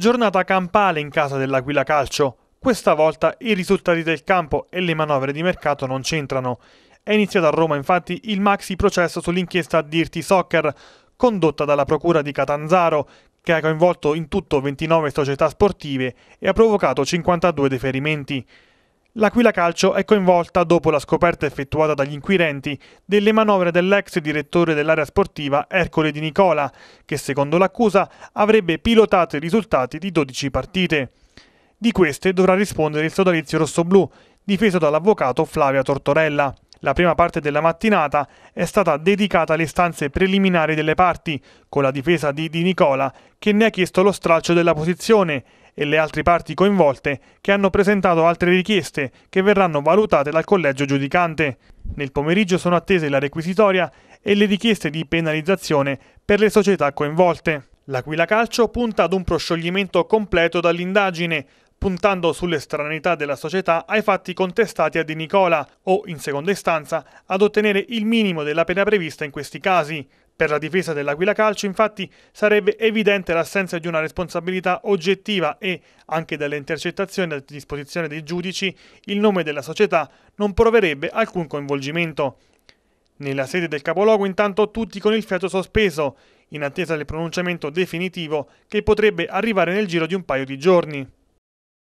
Giornata campale in casa dell'Aquila Calcio. Questa volta i risultati del campo e le manovre di mercato non c'entrano. È iniziato a Roma infatti il maxi processo sull'inchiesta Dirty Soccer, condotta dalla Procura di Catanzaro, che ha coinvolto in tutto 29 società sportive e ha provocato 52 deferimenti. L'Aquila Calcio è coinvolta dopo la scoperta effettuata dagli inquirenti delle manovre dell'ex direttore dell'area sportiva Ercole Di Nicola, che secondo l'accusa avrebbe pilotato i risultati di 12 partite. Di queste dovrà rispondere il sodalizio rossoblù, difeso dall'avvocato Flavia Tortorella. La prima parte della mattinata è stata dedicata alle stanze preliminari delle parti, con la difesa di Di Nicola che ne ha chiesto lo stralcio della posizione e le altre parti coinvolte che hanno presentato altre richieste che verranno valutate dal collegio giudicante. Nel pomeriggio sono attese la requisitoria e le richieste di penalizzazione per le società coinvolte. L'Aquila Calcio punta ad un proscioglimento completo dall'indagine, puntando sull'estranità della società ai fatti contestati a Di Nicola o, in seconda istanza, ad ottenere il minimo della pena prevista in questi casi. Per la difesa dell'Aquila Calcio infatti sarebbe evidente l'assenza di una responsabilità oggettiva e, anche dalle intercettazioni a disposizione dei giudici, il nome della società non proverebbe alcun coinvolgimento. Nella sede del capoluogo intanto tutti con il fiato sospeso, in attesa del pronunciamento definitivo che potrebbe arrivare nel giro di un paio di giorni.